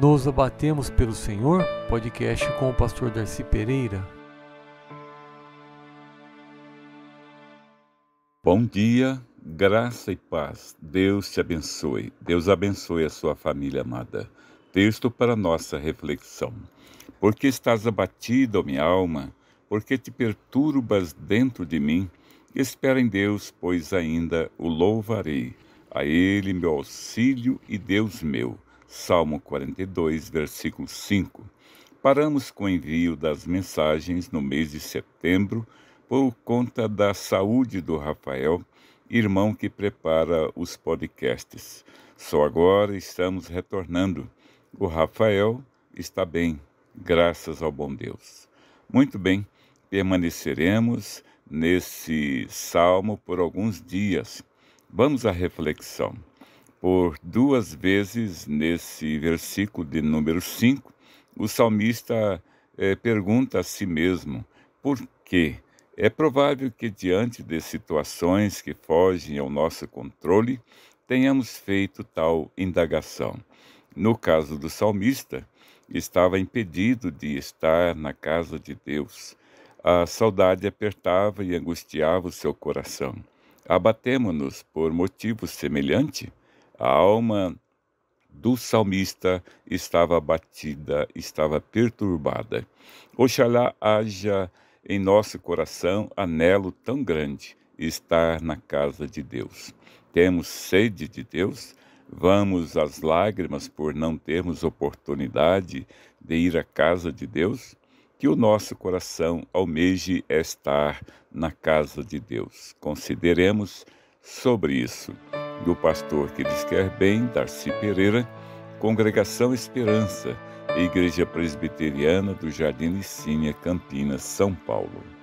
Nos Abatemos pelo Senhor, podcast com o pastor Darcy Pereira. Bom dia, graça e paz. Deus te abençoe. Deus abençoe a sua família amada. Texto para nossa reflexão. Porque estás abatida, ó minha alma? Porque te perturbas dentro de mim? Espera em Deus, pois ainda o louvarei. A Ele meu auxílio e Deus meu Salmo 42, versículo 5. Paramos com o envio das mensagens no mês de setembro por conta da saúde do Rafael, irmão que prepara os podcasts. Só agora estamos retornando. O Rafael está bem, graças ao bom Deus. Muito bem, permaneceremos nesse salmo por alguns dias. Vamos à reflexão. Por duas vezes, nesse versículo de número 5, o salmista eh, pergunta a si mesmo por quê. É provável que, diante de situações que fogem ao nosso controle, tenhamos feito tal indagação. No caso do salmista, estava impedido de estar na casa de Deus. A saudade apertava e angustiava o seu coração. Abatemo-nos por motivo semelhante? A alma do salmista estava abatida, estava perturbada. Oxalá haja em nosso coração anelo tão grande estar na casa de Deus. Temos sede de Deus, vamos às lágrimas por não termos oportunidade de ir à casa de Deus. Que o nosso coração almeje estar na casa de Deus. Consideremos sobre isso do pastor que lhes quer é bem, Darcy Pereira, Congregação Esperança, Igreja Presbiteriana do Jardim Licínia, Campinas, São Paulo.